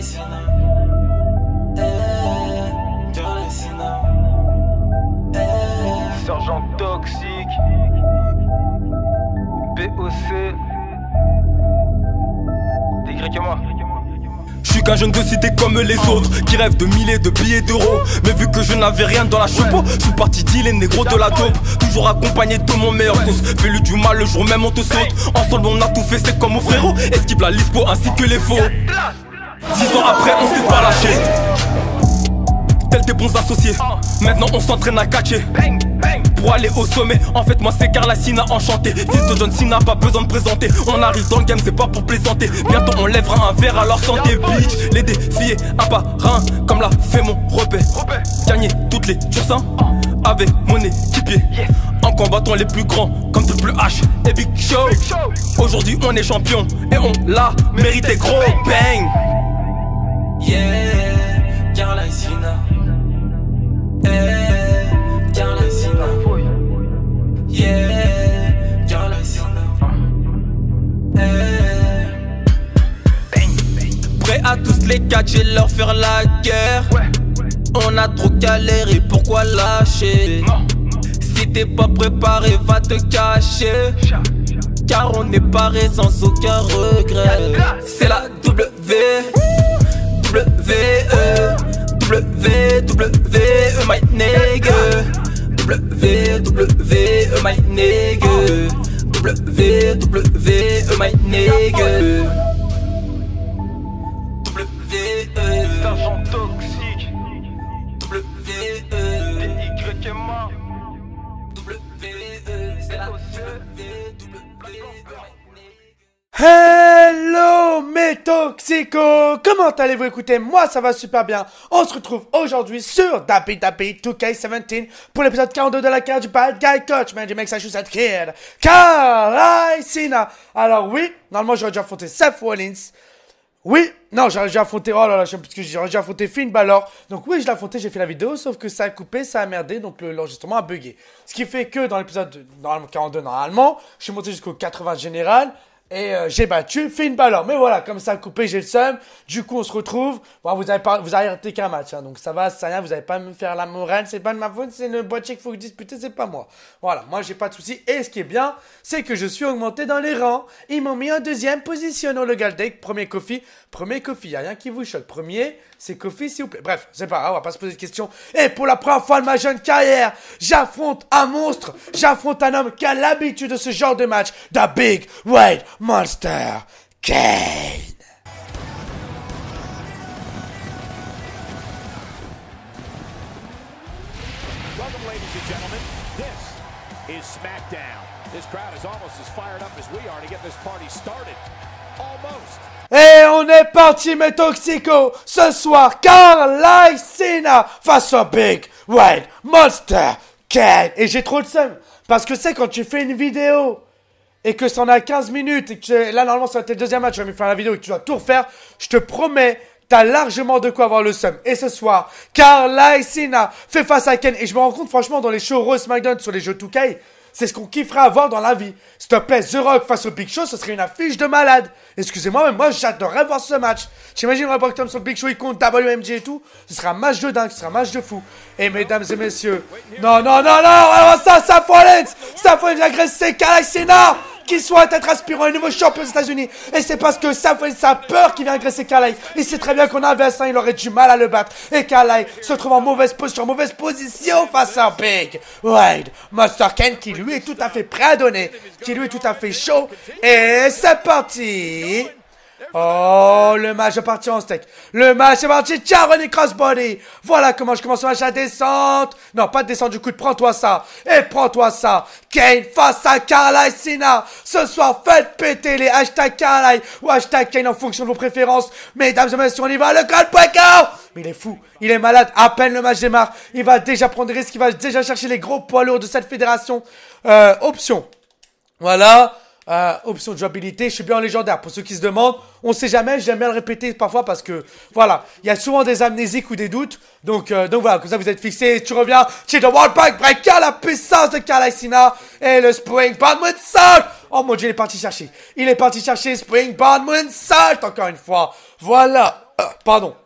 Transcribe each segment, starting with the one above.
Eh, eh. Sergent Toxique BOC je suis qu'un jeune de cité comme les autres Qui rêve de milliers de billets d'euros Mais vu que je n'avais rien dans la chapeau Je suis parti les négros de la dope Toujours accompagné de mon meilleur cause Fais-lui du mal le jour même on te saute Ensemble on a tout fait c'est comme mon frérot Esquive la lispo ainsi que les faux 10 ans après, on s'est pas lâché. Tel des bons associés. Maintenant, on s'entraîne à catcher. Pour aller au sommet, en fait moi c'est Carla Sina enchanté Fils de John Cena, pas besoin de présenter On arrive dans le game, c'est pas pour plaisanter Bientôt on lèvera un verre à leur santé Bitch, les défier à pas Comme l'a fait mon repère Gagner toutes les tursins Avec mon équipier En combattant les plus grands Comme Triple H et Big Show Aujourd'hui on est champion Et on l'a mérité gros bang Yeah, Carla eh, Yeah, car Hey, Carla Yeah, Carla et eh. Hey. Bang, bang. Prêt à tous les catcher, leur faire la guerre. Ouais, ouais. On a trop galéré, pourquoi lâcher? Non, Si t'es pas préparé, va te cacher. car on est paré sans aucun regret. C'est la W, W-E W-W-E my nigga W-W-E my W-W-E my nigga W-E toxique w e, e. Hello mes toxicos Comment allez-vous écouter moi ça va super bien. On se retrouve aujourd'hui sur Dappy Dappy 2K17 pour l'épisode 42 de la carte du Bad Guy Coach, man, du sad Kid, SINA Alors oui, normalement j'aurais déjà affronter Seth Rollins. Oui, non, j'aurais déjà affronter oh là là, parce que j'aurais déjà affronter Finn Balor. Donc oui, je l'ai affronté, j'ai fait la vidéo, sauf que ça a coupé, ça a merdé, donc l'enregistrement a buggé Ce qui fait que dans l'épisode 42, normalement, je suis monté jusqu'au 80 général, et euh, j'ai battu fin ballon. Mais voilà, comme ça coupé, j'ai le seum. Du coup, on se retrouve. Bon, vous avez pas, vous avez qu'un match, hein, donc ça va, ça rien. Vous n'avez pas à me faire la morale. C'est pas de ma faute. C'est le boîtier qu'il faut disputer. C'est pas moi. Voilà, moi j'ai pas de souci. Et ce qui est bien, c'est que je suis augmenté dans les rangs. Ils m'ont mis en deuxième position au le Deck. Premier Kofi, premier Kofi. Y a rien qui vous choque. Premier, c'est Kofi, s'il vous plaît. Bref, c'est pas, grave, on va pas se poser de questions. Et pour la première fois de ma jeune carrière, j'affronte un monstre. J'affronte un homme qui a l'habitude de ce genre de match. The Big Wade Monster Kane. Welcome, ladies and gentlemen. This is SmackDown. This crowd is almost as fired up as we are to get this party started. Almost. Et on est parti, mes toxicos! Ce soir, Carl Cena face au Big Wayne Monster Kane! Et j'ai trop de seum, parce que c'est quand tu fais une vidéo et que c'en a 15 minutes, et que là, normalement, ça le deuxième match, je vais me faire la vidéo et que tu dois tout refaire, je te promets, t'as largement de quoi avoir le seum. Et ce soir, Carla Sina fait face à Ken, et je me rends compte, franchement, dans les shows Rose McDonald sur les jeux Toukai, c'est ce qu'on kifferait avoir dans la vie. S'il te plaît, The Rock face au Big Show, ce serait une affiche de malade. Excusez-moi, mais moi j'adorerais voir ce match. J'imagine Robert le Big Show, il compte WMG et tout. Ce sera un match de dingue, ce sera un match de fou. Et mesdames et messieurs, non, non, non, non, alors ça, ça ça c'est agresse c'est non, qu'il souhaite être aspirant un nouveau champion des États-Unis. Et c'est parce que ça fait sa peur qu'il vient agresser Kalai Il sait très bien qu'on a un il aurait du mal à le battre. Et Kalai se trouve en mauvaise position mauvaise position face à Big Wade. Master Ken qui lui est tout à fait prêt à donner, qui lui est tout à fait chaud. Et c'est parti. Oh, le match est parti en steak. Le match est parti. Tiens, Ronnie Crossbody. Voilà comment je commence le match à descente. Non, pas de descente du coup. Prends-toi ça. Et prends-toi ça. Kane face à Carlisle Sina. Ce soir, faites péter les hashtag ou hashtag Kane en fonction de vos préférences. Mesdames et messieurs, on y va. Le code point Mais il est fou. Il est malade. À peine le match démarre. Il va déjà prendre des risques. Il va déjà chercher les gros poids lourds de cette fédération. Euh, option. Voilà. Euh, option de jouabilité. Je suis bien en légendaire. Pour ceux qui se demandent, on sait jamais. J'aime bien le répéter parfois parce que, voilà, il y a souvent des amnésiques ou des doutes. Donc, euh, donc voilà, comme ça vous êtes fixé. Tu reviens chez The World Pack Breaker, la puissance de Kalaisina et le Spring Band Moonsault. Oh mon dieu, il est parti chercher. Il est parti chercher Spring Band Moonsault encore une fois. Voilà. Euh, pardon.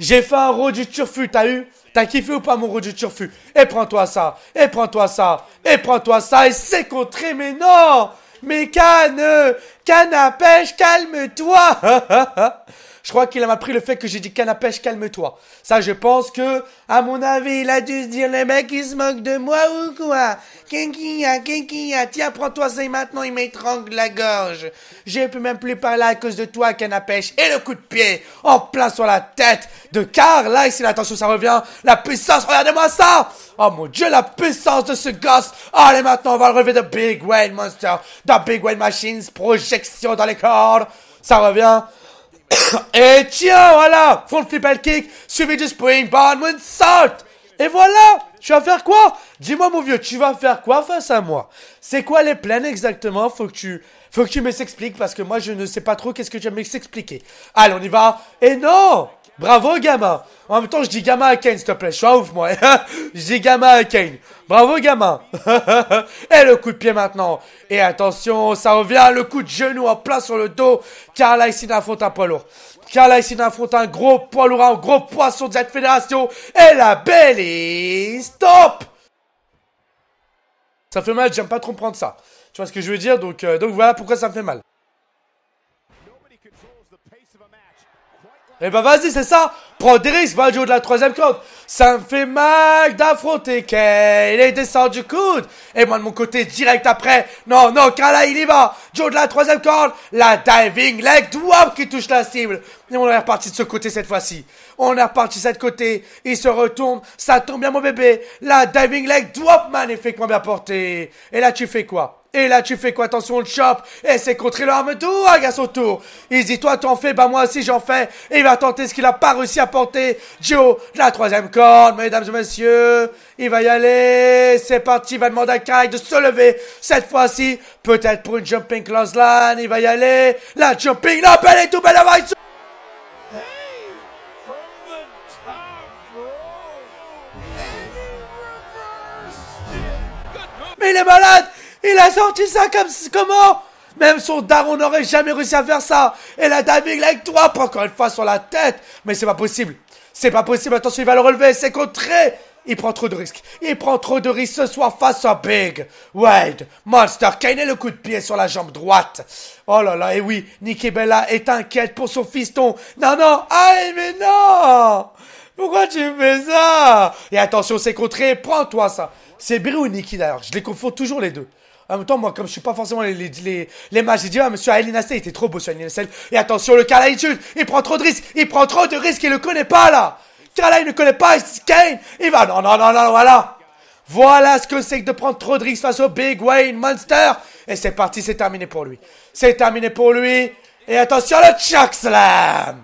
J'ai fait un road du Turfu, t'as eu T'as kiffé ou pas mon road du Turfu Et prends-toi ça, et prends-toi ça, et prends-toi ça, et c'est contré, mais non mais Canne, euh, canne à pêche, calme-toi Je crois qu'il a m'a pris le fait que j'ai dit Canapèche calme-toi. Ça, je pense que, à mon avis, il a dû se dire, les mecs, ils se moquent de moi ou quoi? Kenkia, Kenkia, tiens, prends-toi ça et maintenant, il m'étrangle la gorge. Je peux même plus parler à cause de toi, Canapèche Et le coup de pied, en plein sur la tête de Carl. Là, ici, attention, ça revient. La puissance, regardez-moi ça! Oh mon dieu, la puissance de ce gosse! Allez, maintenant, on va le relever de Big Wayne Monster, de Big Wayne Machines, projection dans les cordes. Ça revient. Et tiens, voilà, front triple kick, suivi du springboard salt Et voilà, tu vas faire quoi Dis-moi mon vieux, tu vas faire quoi face à moi C'est quoi les plans exactement Faut que tu faut que tu me s'expliques parce que moi je ne sais pas trop qu'est-ce que tu vas s'expliquer. Allez, on y va. Et non Bravo gamin. En même temps, je dis gamin à Kane s'il te plaît, je suis ouf moi. je dis gamin à Kane. Bravo, gamin. et eh, le coup de pied maintenant. Et attention, ça revient. Le coup de genou en plein sur le dos. Car là, ici, affronte un poids lourd. Car là, ici, affronte un gros poids lourd, un gros poisson de cette fédération. Et la belle stop. Ça fait mal, j'aime pas trop prendre ça. Tu vois ce que je veux dire donc, euh, donc voilà pourquoi ça me fait mal. Eh bah vas-y, c'est ça Prends des risques, va jouer de la troisième corde ça me fait mal d'affronter Kay. Il est descendu coude. Et moi de mon côté, direct après. Non, non, Kala, il y va. Joe de la troisième corde. La diving leg drop qui touche la cible. Et on est reparti de ce côté cette fois-ci. On est reparti de cet côté. Il se retourne. Ça tombe bien, mon bébé. La diving leg drop magnifiquement bien porté. Et là, tu fais quoi et là, tu fais quoi Attention, on le chope. Et eh, c'est contre l'arme d'Ouag hein, à son tour. dit, toi, t'en fais, bah moi aussi, j'en fais. Et il va tenter ce qu'il a pas réussi à porter. Joe, la troisième corde, mesdames et messieurs. Il va y aller. C'est parti. Il va demander à Kai de se lever. Cette fois-ci, peut-être pour une jumping line. Il va y aller. La jumping, la belle et tout belle avant. Mais il est malade il a sorti ça comme comment Même son daron n'aurait jamais réussi à faire ça. Et la dame avec toi, encore une fois sur la tête. Mais c'est pas possible. C'est pas possible. Attention, il va le relever. C'est contré. Il prend trop de risques. Il prend trop de risques ce soir face à Big. Wild Monster. Kane le coup de pied sur la jambe droite. Oh là là. Et oui, Niki Bella est inquiète pour son fiston. Non, non. Aïe, mais non. Pourquoi tu fais ça Et attention, c'est contré. Prends-toi ça. C'est Bruno ou Nikki d'ailleurs. Je les confonds toujours les deux. En même temps, moi, comme je suis pas forcément les, les, les, les j'ai dit, monsieur Alina il était trop beau sur Alina Et attention, le Kalaï, il prend trop de risques, il prend trop de risques, il le connaît pas, là. Kalaï ne connaît pas Kane, il va, non, non, non, non, voilà. Voilà ce que c'est que de prendre trop de risques face au Big Wayne Monster. Et c'est parti, c'est terminé pour lui. C'est terminé pour lui. Et attention, le Chuck Slam.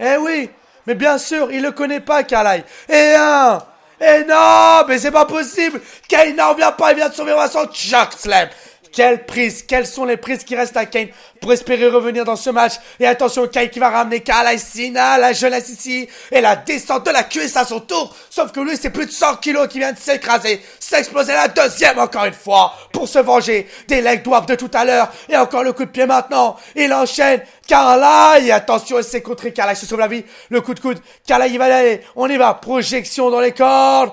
Eh oui. Mais bien sûr, il le connaît pas, Kalaï. Et un. Et eh non, mais c'est pas possible Kane n'en vient pas, il vient de sauver à son Chuck Slam quelle prise Quelles sont les prises qui restent à Kane pour espérer revenir dans ce match Et attention, Kane qui va ramener Sina, la jeunesse ici, et la descente de la cuisse à son tour. Sauf que lui, c'est plus de 100 kilos qui vient de s'écraser, s'exploser la deuxième encore une fois, pour se venger des legs de tout à l'heure, et encore le coup de pied maintenant. Il enchaîne, Et attention, il s'est contré, il se sauve la vie. Le coup de coude, Kala, il va aller. On y va, projection dans les cordes.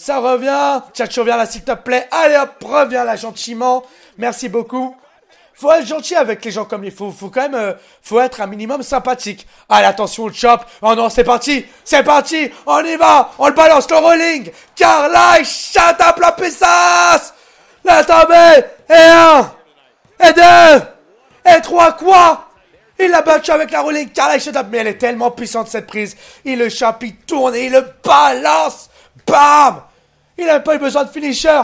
Ça revient. Tchatcho, viens là, s'il te plaît. Allez hop, reviens là gentiment. Merci beaucoup. Faut être gentil avec les gens comme il faut. Faut quand même, euh, faut être un minimum sympathique. Allez, attention, on le chop. Oh non, c'est parti. C'est parti. On y va. On le balance, le rolling. Car là, il tape la puissance. La tombée. Et un. Et deux. Et trois, quoi? Il l'a battu avec la rolling car là, Mais elle est tellement puissante cette prise. Il le chope, il tourne et il le balance. Bam il n'a pas eu besoin de finisher.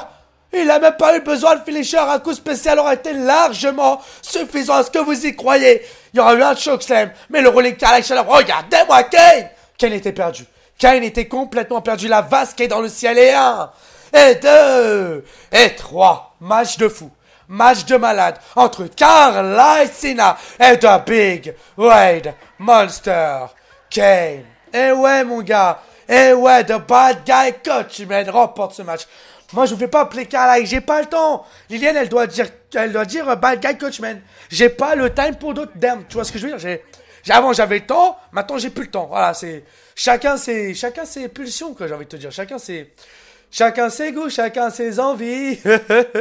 Il n'a même pas eu besoin de finisher. Un coup spécial aurait été largement suffisant. Est-ce que vous y croyez Il y aura eu un slam. Mais le rolling Carlisle... regardez-moi Kane Kane était perdu. Kane était complètement perdu. La vase est dans le ciel Et un. Et deux. Et trois. Match de fou. Match de malade entre Carlisle et Cena et The Big Wade Monster Kane. Et ouais, mon gars. Eh ouais, the bad guy coach, man, remporte ce match. Moi, je vous fais pas appeler like. j'ai pas le temps. Liliane, elle doit dire, elle doit dire euh, bad guy coachman. J'ai pas le time pour d'autres dames. Tu vois ce que je veux dire? avant, j'avais le temps, maintenant, j'ai plus le temps. Voilà, c'est, chacun ses, chacun ses pulsions, que j'ai envie de te dire. Chacun ses, chacun ses goûts, chacun ses envies.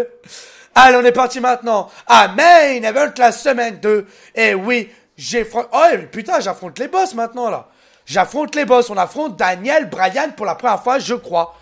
Allez, on est parti maintenant. Amen. Ah, main event la semaine 2. Et eh oui, j'ai, oh, putain, j'affronte les boss maintenant, là. J'affronte les boss. On affronte Daniel Bryan pour la première fois, je crois.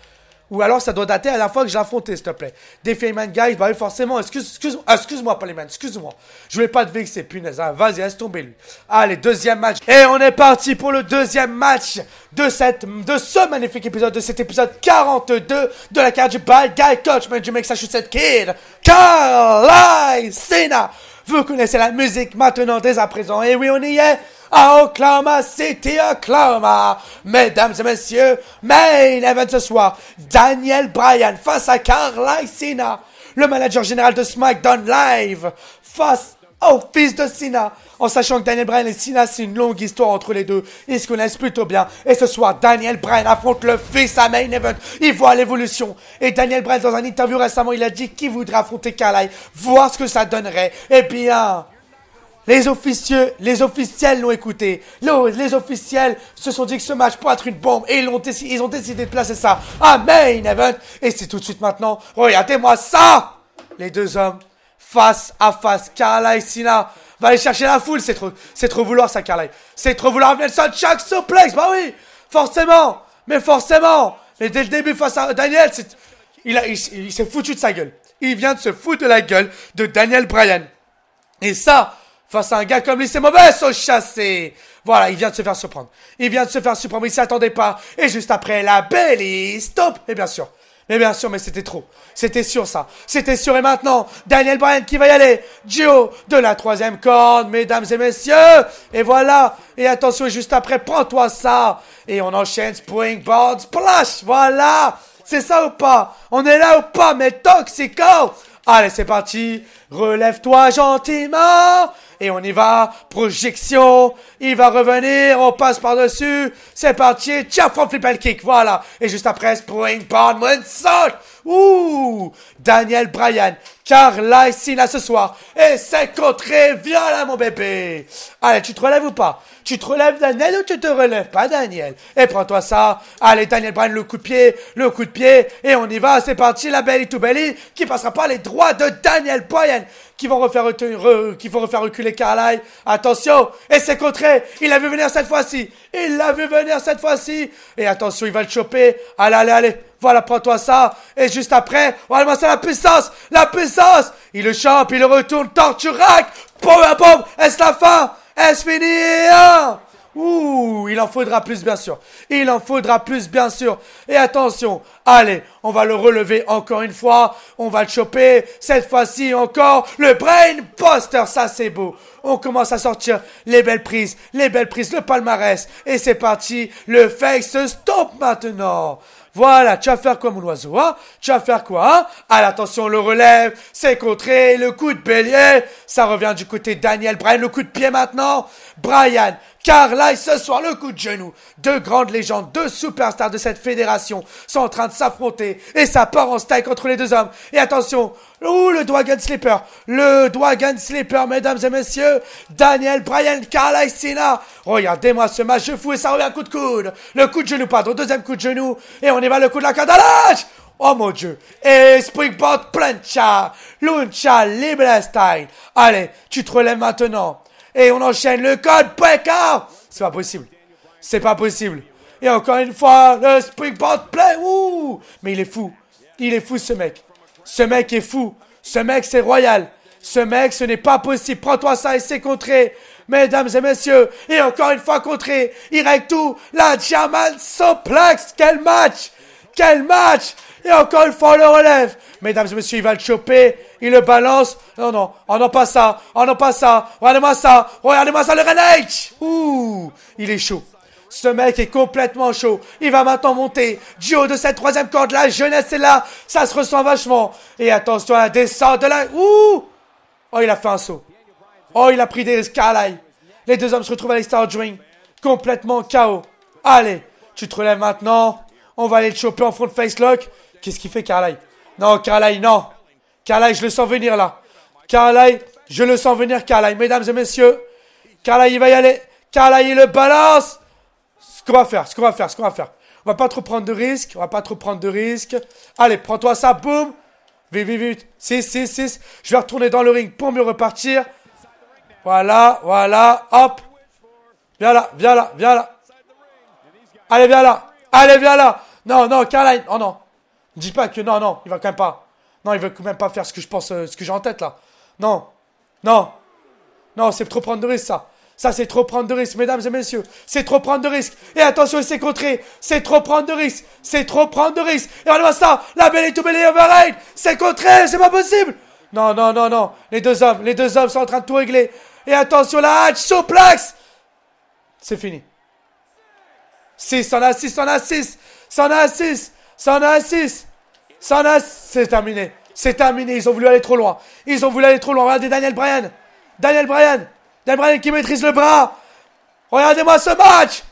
Ou alors ça doit dater à la fois que j'ai affronté, s'il te plaît. Des man Guys, bah oui, forcément. Excuse, excuse, euh, excuse-moi, Polyman, excuse-moi. Je voulais pas te vexer, punaise. Hein. Vas-y, laisse tomber lui. Allez, deuxième match. Et on est parti pour le deuxième match de, cette, de ce magnifique épisode, de cet épisode 42 de la carte du Bad Guy Coach Man du cette Kid, Carly Sena. Vous connaissez la musique maintenant dès à présent. Et oui, on y est à Oklahoma City, Oklahoma. Mesdames et messieurs, main event ce soir, Daniel Bryan face à Karl Sina, le manager général de SmackDown Live, face au fils de Sina. En sachant que Daniel Bryan et Sina, c'est une longue histoire entre les deux. Ils se connaissent plutôt bien. Et ce soir, Daniel Bryan affronte le fils à Main Event. Il voit l'évolution. Et Daniel Bryan, dans un interview récemment, il a dit qu'il voudrait affronter Carly. Voir ce que ça donnerait. Eh bien, les officieux, les officiels l'ont écouté. Les officiels se sont dit que ce match pourrait être une bombe et ils ont, décidé, de placer ça à main event. Et c'est tout de suite maintenant. Regardez-moi ça! Les deux hommes, face à face. Carla et Sina va aller chercher la foule. C'est trop, c'est trop vouloir ça, Carla. C'est trop vouloir. Nelson, chaque suplex. Bah oui! Forcément! Mais forcément! Mais dès le début face à Daniel, il, a, il s'est foutu de sa gueule. Il vient de se foutre de la gueule de Daniel Bryan. Et ça, face à un gars comme lui, c'est mauvais, au chassé. Voilà, il vient de se faire surprendre. Il vient de se faire surprendre, il s'y attendait pas. Et juste après, la belle stop. Et bien sûr. Mais bien sûr, mais c'était trop. C'était sûr, ça. C'était sûr. Et maintenant, Daniel Bryan qui va y aller. Joe de la troisième corde, mesdames et messieurs. Et voilà. Et attention, juste après, prends-toi ça. Et on enchaîne Springboard Splash. Voilà. C'est ça ou pas On est là ou pas, mais toxico Allez, c'est parti. Relève-toi gentiment. Et on y va. Projection. Il va revenir. On passe par-dessus. C'est parti. Tiens, front flip and kick. Voilà. Et juste après, spring pound, sock. Ouh! Daniel Bryan car là, là, ce soir, et c'est contré, viens là, mon bébé. Allez, tu te relèves ou pas Tu te relèves, Daniel, ou tu te relèves pas, Daniel Et eh, prends-toi ça. Allez, Daniel Bryan, le coup de pied, le coup de pied, et on y va, c'est parti, la belly to belly, qui passera par les droits de Daniel Bryan, qui vont refaire, qui vont refaire reculer Carlyle. Attention, et c'est contré, il a vu venir cette fois-ci, il l'a vu venir cette fois-ci, et attention, il va le choper. Allez, allez, allez. Voilà, prends-toi ça. Et juste après, voilà va la puissance. La puissance. Il le chante, il le retourne. Torturac. Bombe Est-ce la fin? Est-ce fini? Hein? Ouh, il en faudra plus, bien sûr. Il en faudra plus, bien sûr. Et attention, allez, on va le relever encore une fois. On va le choper. Cette fois-ci encore, le Brain Poster, ça c'est beau. On commence à sortir les belles prises, les belles prises, le palmarès. Et c'est parti, le fake se stoppe maintenant. Voilà, tu vas faire quoi mon oiseau, hein Tu vas faire quoi, hein Allez, attention, le relève, c'est contré, le coup de bélier, ça revient du côté Daniel Brian, le coup de pied maintenant. Brian. Car ce soir, le coup de genou, deux grandes légendes, deux superstars de cette fédération sont en train de s'affronter et ça part en style contre les deux hommes. Et attention, ouh, le Dragon Slipper, le Dragon Slipper, mesdames et messieurs Daniel Bryan Carlisina. Regardez-moi ce match je fou et ça revient coup de coude. Le coup de genou, pardon, deuxième coup de genou et on y va, le coup de la cadalage. Oh mon dieu. Et Springboard Plancha. Luncha style Allez, tu te relèves maintenant. Et on enchaîne le code PECA C'est pas possible. C'est pas possible. Et encore une fois, le springboard play. Ouh Mais il est fou. Il est fou ce mec. Ce mec est fou. Ce mec c'est royal. Ce mec, ce n'est pas possible. Prends-toi ça et c'est contré. Mesdames et messieurs, et encore une fois contré. Il règle tout. La German Soplex. Quel match Quel match et encore une fois, on le relève. Mesdames et messieurs, il va le choper. Il le balance. Non, non. Oh non, pas ça. Oh non, pas ça. Regardez-moi ça. Regardez-moi ça, le Renate. Ouh, il est chaud. Ce mec est complètement chaud. Il va maintenant monter du de cette troisième corde. La jeunesse est là. Ça se ressent vachement. Et attention à la descente de la... Ouh Oh, il a fait un saut. Oh, il a pris des skylights. Les deux hommes se retrouvent à l'extérieur du ring. Complètement KO. Allez, tu te relèves maintenant. On va aller le choper en front face lock. Qu'est-ce qu'il fait, Carlyle Non, Carlyle, non. Carlyle, je le sens venir là. Carlyle, je le sens venir, Carlyle. Mesdames et messieurs, Carlyle, il va y aller. Carlyle, il le balance. Ce qu'on va faire, ce qu'on va faire, ce qu'on va faire. On va pas trop prendre de risques. On va pas trop prendre de risques. Allez, prends-toi ça. Boum. Vite, vite, vite. 6, 6, 6. Je vais retourner dans le ring pour mieux repartir. Voilà, voilà. Hop. Viens là, viens là, viens là. Allez, viens là. Allez, viens là. Non, non, Carline. Oh non dis pas que non, non, il va quand même pas. Non, il veut quand même pas faire ce que je pense, euh, ce que j'ai en tête là. Non, non, non, c'est trop prendre de risques ça. Ça, c'est trop prendre de risques, mesdames et messieurs. C'est trop prendre de risques. Et attention, c'est contré. C'est trop prendre de risques. C'est trop prendre de risques. Et on voit ça. La belle et tout belle override. C'est contré. C'est pas possible. Non, non, non, non. Les deux hommes, les deux hommes sont en train de tout régler. Et attention, la hatch, souplex. C'est fini. six on a 6, on a 6. on a 6. Ça 6. C'est terminé. C'est terminé. Ils ont voulu aller trop loin. Ils ont voulu aller trop loin. Regardez Daniel Bryan. Daniel Bryan. Daniel Bryan qui maîtrise le bras. Regardez-moi ce match.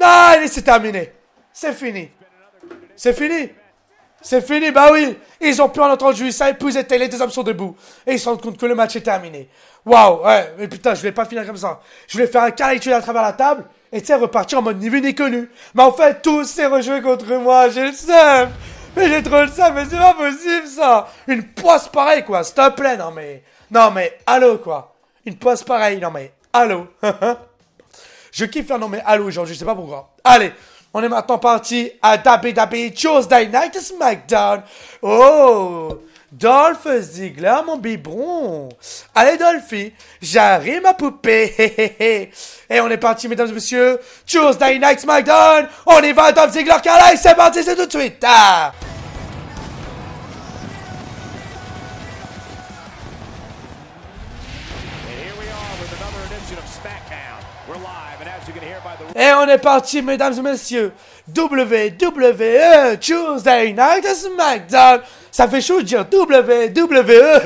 Non, c'est terminé. C'est fini. C'est fini. C'est fini, bah oui. Ils ont pu en entendre jouer ça, et puis ils étaient les deux hommes sont debout. Et ils se rendent compte que le match est terminé. Waouh, ouais, mais putain, je vais pas finir comme ça. Je voulais faire un calcul à travers la table, et tu sais, repartir en mode ni vu connu. Mais en fait, tous s'est rejoué contre moi, j'ai le seum. Mais j'ai trop le seum, mais c'est pas possible ça. Une poisse pareille, quoi, s'il te plaît, non mais. Non mais, allô, quoi. Une poisse pareille, non mais, allô. je kiffe faire non mais, allô, genre, je sais pas pourquoi. Allez. On est maintenant parti à WWE Tuesday Night SmackDown. Oh, Dolph Ziggler, mon biberon. Allez, Dolphy, j'arrive ma poupée. Et on est parti, mesdames et messieurs. Tuesday Night SmackDown. On y va, Dolph Ziggler, car là, c'est parti, c'est tout de suite. Ah. Et on est parti, mesdames et messieurs. WWE Tuesday Night SmackDown. Ça fait chaud de dire WWE.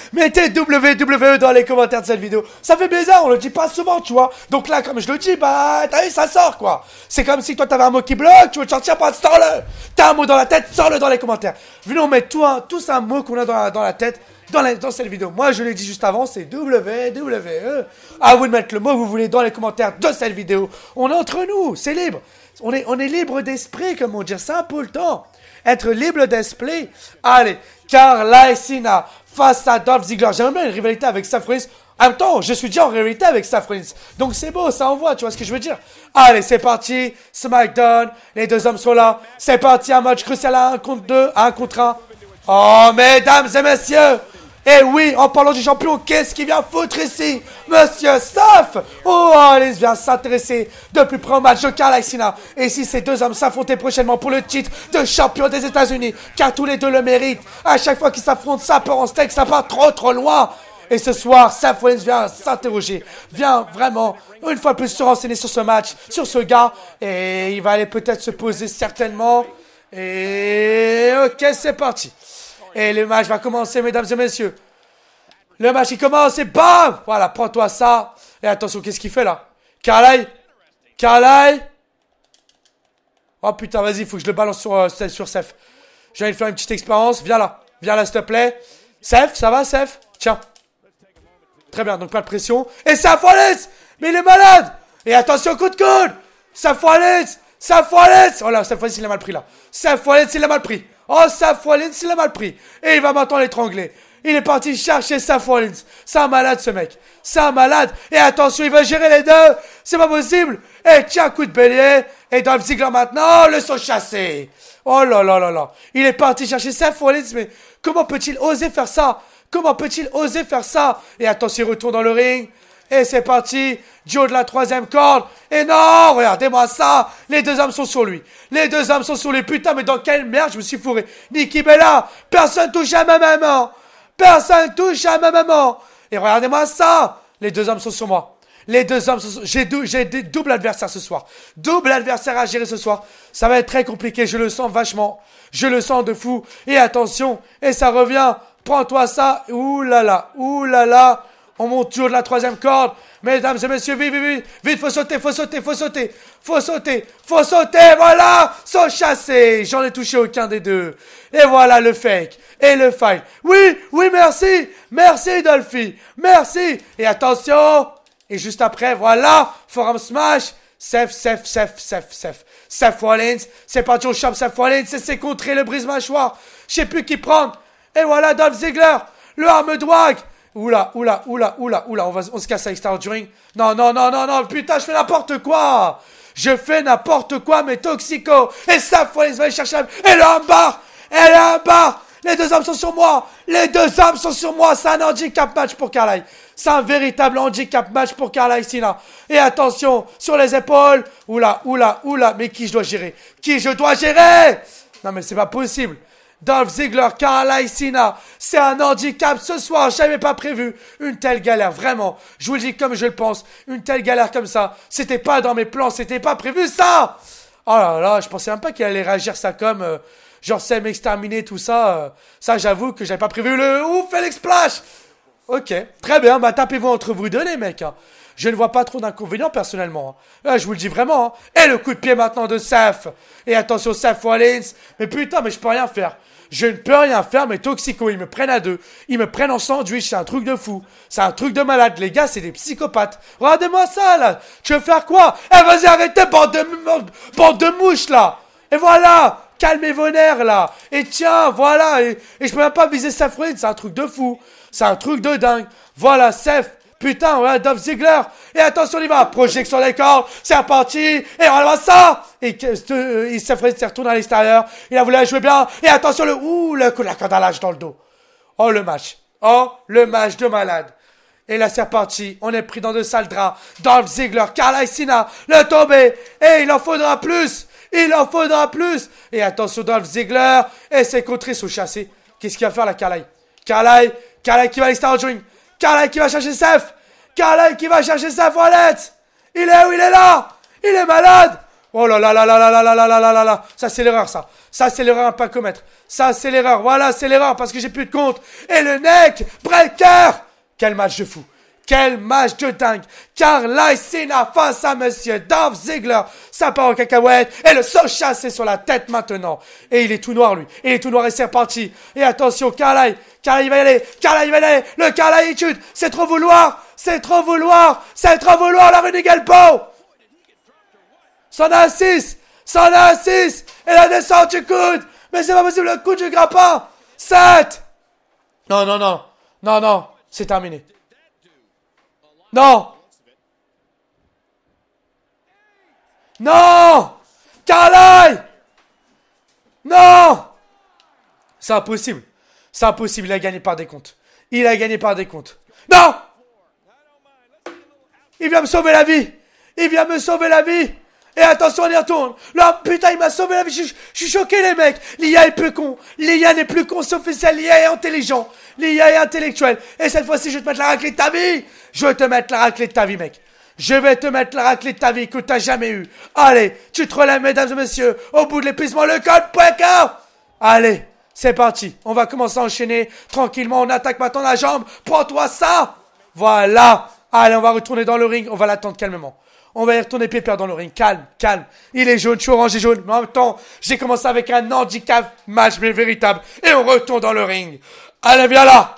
Mettez WWE dans les commentaires de cette vidéo. Ça fait bizarre, on le dit pas souvent, tu vois. Donc là, comme je le dis, bah, t'as vu, ça sort, quoi. C'est comme si toi, t'avais un mot qui bloque, tu veux te sortir, pas, bah, sors-le. T'as un mot dans la tête, sors-le dans les commentaires. Venez, on met tout tous un mot qu'on a dans la tête dans, cette vidéo. Moi, je l'ai dit juste avant, c'est WWE. À ah, vous de mettre le mot que vous voulez dans les commentaires de cette vidéo. On est entre nous, c'est libre. On est, on est libre d'esprit, comme on dit ça pour le temps. Être libre d'esprit. Allez, Carla Sina face à Dolph Ziggler. J'aimerais bien une rivalité avec Saffronis En même temps, je suis déjà en rivalité avec Saffronis Donc c'est beau, ça envoie, tu vois ce que je veux dire. Allez, c'est parti. SmackDown, les deux hommes sont là. C'est parti, un match crucial à un contre deux à un contre un Oh, mesdames et messieurs, et eh oui, en parlant du champion, qu'est-ce qu'il vient foutre ici Monsieur Saf Oh, allez, vient s'intéresser de plus près au match de Carl Et si ces deux hommes s'affrontaient prochainement pour le titre de champion des États-Unis, car tous les deux le méritent. À chaque fois qu'ils s'affrontent, ça part en steak, ça part trop trop loin. Et ce soir, Saf Rollins vient s'interroger, vient vraiment une fois plus se renseigner sur ce match, sur ce gars, et il va aller peut-être se poser certainement. Et ok, c'est parti. Et le match va commencer, mesdames et messieurs. Le match il commence et bam Voilà, prends-toi ça. Et attention, qu'est-ce qu'il fait là Kalaï Kalaï Oh putain, vas-y, faut que je le balance sur, euh, sur Seth. Je vais faire une petite expérience. Viens là. Viens là, s'il te plaît. Seth, ça va, Seth Tiens. Très bien, donc pas de pression. Et ça Wallace Mais il est malade Et attention, coup de coude Ça Wallace Ça Wallace Oh là, cette fois il a mal pris là. Ça Wallace, il a mal pris. Oh, Safwalins, il a mal pris. Et il va maintenant l'étrangler. Il est parti chercher Safwalins. C'est un malade, ce mec. C'est un malade. Et attention, il va gérer les deux. C'est pas possible. Et tiens, coup de bélier. Et Dolph Ziggler maintenant, le sont chassés. Oh là là là là. Il est parti chercher Alins. mais comment peut-il oser faire ça? Comment peut-il oser faire ça? Et attention, il retourne dans le ring. Et c'est parti. Joe de la troisième corde. Et non, regardez-moi ça. Les deux hommes sont sur lui. Les deux hommes sont sur lui. Putain, mais dans quelle merde je me suis fourré. Nikki Bella, personne touche à ma maman. Personne touche à ma maman. Et regardez-moi ça. Les deux hommes sont sur moi. Les deux hommes, j'ai j'ai des double adversaire ce soir. Double adversaire à gérer ce soir. Ça va être très compliqué, je le sens vachement. Je le sens de fou. Et attention, et ça revient. Prends-toi ça. Ouh là là, ouh là là. On monte toujours de la troisième corde. Mesdames et messieurs, vite, vite, vite, vite, faut sauter, faut sauter, faut sauter, faut sauter, faut sauter, voilà, sans chasser. J'en ai touché aucun des deux. Et voilà le fake et le fight. Oui, oui, merci, merci Dolphy, merci. Et attention, et juste après, voilà, forum smash. Seth, Seth, Seth, Seth, Seth. Seth Wallens c'est parti au champ, Seth Wallens c'est contré le brise-mâchoire. Je sais plus qui prendre. Et voilà Dolph Ziggler, le arme drag Oula, oula, oula, oula, oula, on, va, se casse à Star Dream. Non, non, non, non, non, putain, je fais n'importe quoi Je fais n'importe quoi, mais toxico Et ça, faut aller chercher elle Et là, un bar est là, un bar Les deux hommes sont sur moi Les deux hommes sont sur moi C'est un handicap match pour Carly C'est un véritable handicap match pour Carly là. Et attention, sur les épaules Oula, oula, oula, mais qui je dois gérer Qui je dois gérer Non mais c'est pas possible Dolph Ziggler, Carla c'est un handicap ce soir, j'avais pas prévu une telle galère, vraiment. Je vous le dis comme je le pense, une telle galère comme ça, c'était pas dans mes plans, c'était pas prévu ça Oh là là, je pensais un pas qu'il allait réagir ça comme, euh, genre c'est m'exterminer, tout ça. Euh. ça j'avoue que j'avais pas prévu le ouf, Félix Splash Ok, très bien, bah tapez-vous entre vous deux les mecs. Hein. Je ne vois pas trop d'inconvénients personnellement. Hein. je vous le dis vraiment. Hein. Et le coup de pied maintenant de Seth Et attention Seth Wallins. Mais putain, mais je peux rien faire. Je ne peux rien faire, mes toxicos, ils me prennent à deux. Ils me prennent en sandwich, c'est un truc de fou. C'est un truc de malade. Les gars, c'est des psychopathes. Regardez-moi ça, là. Tu veux faire quoi Eh, vas-y, arrêtez, bande de, bande de mouches, là. Et voilà Calmez vos nerfs, là. Et tiens, voilà. Et, je peux même pas viser Seth c'est un truc de fou. C'est un truc de dingue. Voilà, Seth, Putain, ouais, Dolph Ziggler. Et attention, il va. Projection les corps. C'est reparti. Et on va ça. Et euh, il s'est retourné à l'extérieur. Il a voulu jouer bien. Et attention, le, ouh, le coup de la cordalage dans le dos. Oh, le match. Oh, le match de malade. Et là, c'est reparti. On est pris dans de sales draps. Dolph Ziggler, Carlaï Sina, le tombé. Et il en faudra plus. Il en faudra plus. Et attention, Dolph Ziggler. Et ses contrées sont chassé Qu'est-ce qu'il va faire, la Carlaï Carlaï, Carlaï qui va Star l'extérieur Carlaï qui va chercher Seth. Carlyle qui va chercher sa voilette Il est où Il est là Il est malade Oh là là là là là là là là là là là là Ça c'est l'erreur ça. Ça c'est l'erreur à pas commettre. Ça c'est l'erreur. Voilà c'est l'erreur parce que j'ai plus de compte. Et le neck breaker Quel match de fou. Quel match de dingue. Carlisle Sina face à monsieur Dolph Ziggler. Ça part en cacahuète. Et le sol chassé sur la tête maintenant. Et il est tout noir lui. Il est tout noir et c'est reparti. Et attention Carlisle. Carlisle va y aller. Carlisle va y aller. Le Carlisle étude. C'est trop vouloir. C'est trop vouloir C'est trop vouloir la rue des C'en a 6 C'en a 6 Et la descente du coude Mais c'est pas possible, le coude du grappin 7 Non, non, non Non, non C'est terminé Non Non Carlay Non C'est impossible. C'est impossible, il a gagné par des comptes. Il a gagné par des comptes. Non il vient me sauver la vie. Il vient me sauver la vie. Et attention, on y retourne. Là, putain, il m'a sauvé la vie. Je, suis choqué, les mecs. L'IA est plus con. L'IA n'est plus con, c'est officiel. L'IA est intelligent. L'IA est intellectuel Et cette fois-ci, je vais te mettre la raclée de ta vie. Je vais te mettre la raclée de ta vie, mec. Je vais te mettre la raclée de ta vie que t'as jamais eue. Allez, tu te relèves, mesdames et messieurs. Au bout de l'épuisement, le code Allez, c'est parti. On va commencer à enchaîner tranquillement. On attaque maintenant la jambe. Prends-toi ça. Voilà. Allez, on va retourner dans le ring, on va l'attendre calmement. On va y retourner pépère dans le ring. Calme, calme. Il est jaune, je suis orange et jaune. Mais en même temps, j'ai commencé avec un handicap match, mais véritable. Et on retourne dans le ring. Allez, viens là.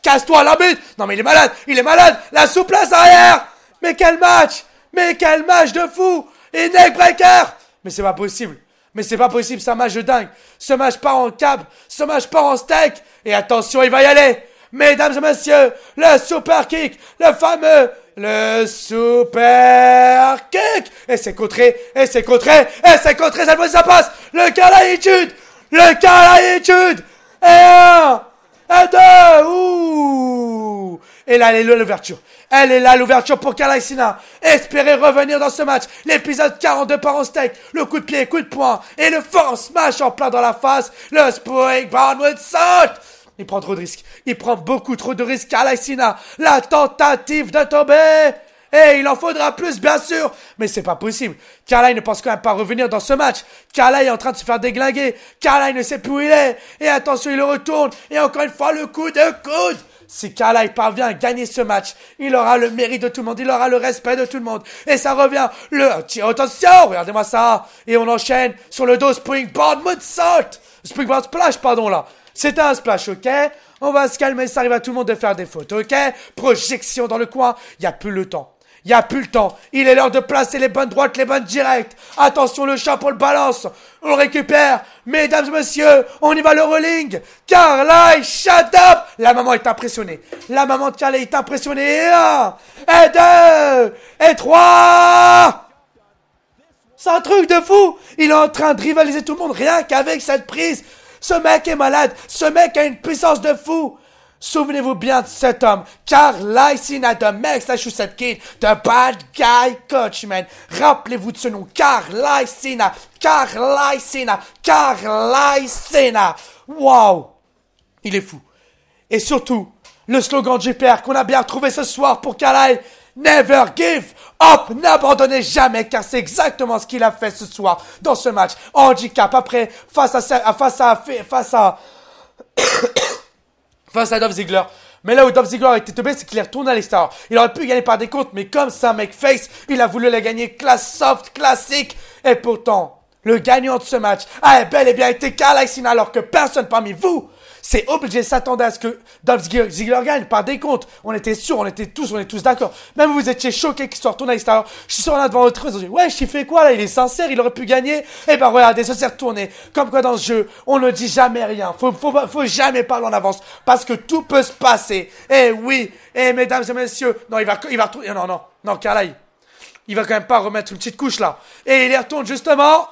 Casse-toi la bête. Non, mais il est malade. Il est malade. La souplesse arrière. Mais quel match. Mais quel match de fou. Et neckbreaker. Mais c'est pas possible. Mais c'est pas possible. ça un match de dingue. Ce match part en câble. Ce match part en steak. Et attention, il va y aller mesdames et messieurs, le super kick, le fameux, le super kick. Et c'est contré, et c'est contré, et c'est contré, cette fois ça passe. Le calaïtude, le calaïtude. Et un, et deux, ouh. Et là, elle est là, l'ouverture. Elle est là, l'ouverture pour Kalaisina. Espérez revenir dans ce match. L'épisode 42 par en steak. Le coup de pied, coup de poing. Et le force smash en plein dans la face. Le spike, with saute il prend trop de risques. Il prend beaucoup trop de risques. Sina la tentative de tomber. Et eh, il en faudra plus, bien sûr. Mais c'est pas possible. Kalai ne pense quand même pas revenir dans ce match. Kalai est en train de se faire déglinguer. Kalai ne sait plus où il est. Et attention, il retourne. Et encore une fois, le coup de coude. Si Kalai parvient à gagner ce match, il aura le mérite de tout le monde, il aura le respect de tout le monde. Et ça revient, le... Attention, regardez-moi ça Et on enchaîne sur le dos Springboard Moonsault Springboard Splash, pardon, là c'est un splash, ok On va se calmer, ça arrive à tout le monde de faire des fautes, ok Projection dans le coin, il a plus le temps. Il a plus le temps. Il est l'heure de placer les bonnes droites, les bonnes directes. Attention, le chat, pour le balance. On récupère. Mesdames, et messieurs, on y va le rolling. Carly, shut up La maman est impressionnée. La maman de Carly est impressionnée. Et un, et deux, et trois C'est un truc de fou Il est en train de rivaliser tout le monde rien qu'avec cette prise ce mec est malade. Ce mec a une puissance de fou. Souvenez-vous bien de cet homme, car Lysina de cette Kid, The Bad Guy Coach, Rappelez-vous de ce nom, car Lysina, car Lysina, car Lysina. Wow! Il est fou. Et surtout, le slogan de qu'on a bien retrouvé ce soir pour Calais, Never give up, n'abandonnez jamais, car c'est exactement ce qu'il a fait ce soir dans ce match. Handicap après face à face à face à face à Dove Ziggler. Mais là où Dove Ziggler était tombé, c'est qu'il est retourné à l'extérieur. Il aurait pu gagner par des comptes, mais comme ça, McFace, face, il a voulu la gagner classe soft, classique. Et pourtant, le gagnant de ce match a bel et bien été Carl alors que personne parmi vous c'est obligé. S'attendait à ce que Dolph Ziggler gagne par des comptes. On était sûr, on était tous, on est tous d'accord. Même vous étiez choqués qu'il soit retourné à l'extérieur. Je suis sur là devant votre dit, Ouais, je fait quoi là Il est sincère, il aurait pu gagner. Eh ben regardez, ça s'est retourné. Comme quoi dans ce jeu, on ne dit jamais rien. Faut, faut, faut jamais parler en avance parce que tout peut se passer. Eh oui, eh mesdames et messieurs, non, il va, il va retourner. Non, non, non, Carly, il va quand même pas remettre une petite couche là. Et il y retourne justement.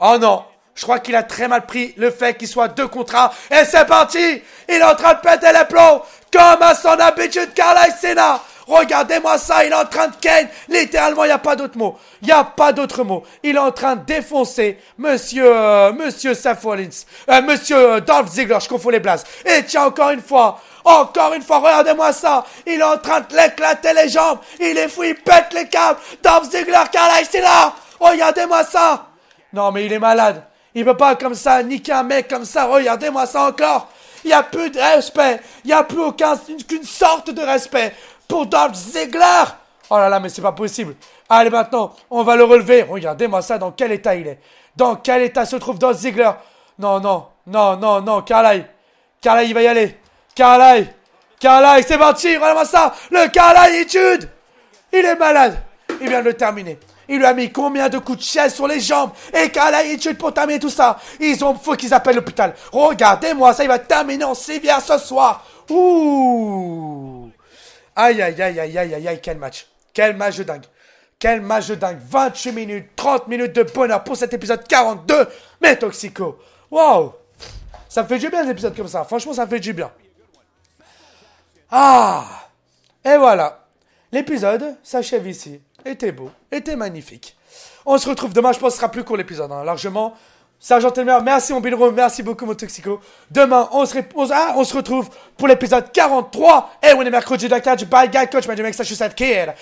Oh non, je crois qu'il a très mal pris le fait qu'il soit deux contrats. Et c'est parti Il est en train de péter les plombs Comme à son habitude, Carl Sena Regardez-moi ça, il est en train de ken Littéralement, il n'y a pas d'autre mot. Il n'y a pas d'autre mot. Il est en train de défoncer Monsieur, euh, Monsieur euh, monsieur euh, Dolph Ziggler, je confonds les places. Et tiens, encore une fois, encore une fois, regardez-moi ça. Il est en train de l'éclater les jambes. Il est fou, il pète les câbles. Dolph Ziggler, Carl Sena Regardez-moi ça Non, mais il est malade. Il veut pas comme ça niquer un mec comme ça. Regardez-moi ça encore. Il n'y a plus de respect. Il n'y a plus aucun, qu'une sorte de respect pour Dolph Ziggler. Oh là là, mais c'est pas possible. Allez maintenant, on va le relever. Regardez-moi ça, dans quel état il est. Dans quel état se trouve Dolph Ziggler. Non, non, non, non, non, Carlyle. Carlyle, il va y aller. Carlyle. Carlyle, c'est parti. Regardez-moi ça. Le Carlyle, étude Il est malade. Il vient de le terminer. Il lui a mis combien de coups de chaise sur les jambes Et chute pour terminer tout ça. Ils ont faut qu'ils appellent l'hôpital. Regardez-moi ça, il va terminer en sévère ce soir. Ouh Aïe, aïe, aïe, aïe, aïe, aïe, aïe, quel match. Quel match de dingue. Quel match de dingue. 28 minutes, 30 minutes de bonheur pour cet épisode 42. Mais Toxico, wow Ça me fait du bien un épisodes comme ça. Franchement, ça me fait du bien. Ah Et voilà. L'épisode s'achève ici était beau, était magnifique. On se retrouve demain, je pense que ce sera plus court l'épisode, hein. largement. Sergent merci mon Bilro, merci beaucoup mon Toxico. Demain, on se, ah, on se retrouve pour l'épisode 43. Et eh, on est mercredi de la catch Bye, Guy Coach, Magic je KL,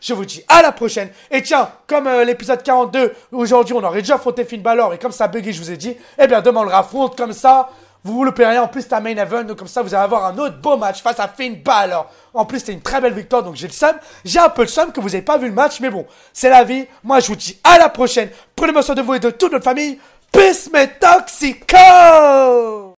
Je vous dis à la prochaine. Et tiens, comme euh, l'épisode 42, aujourd'hui, on aurait déjà affronté Finn Balor, et comme ça a je vous ai dit, eh bien, demain, on le raffronte comme ça. Vous, vous le rien. en plus ta main event, donc comme ça vous allez avoir un autre beau match face à Finn Balor. En plus, c'est une très belle victoire, donc j'ai le seum. J'ai un peu le seum que vous n'avez pas vu le match, mais bon, c'est la vie. Moi, je vous dis à la prochaine. Prenez soin de vous et de toute notre famille. Peace, mes toxicos!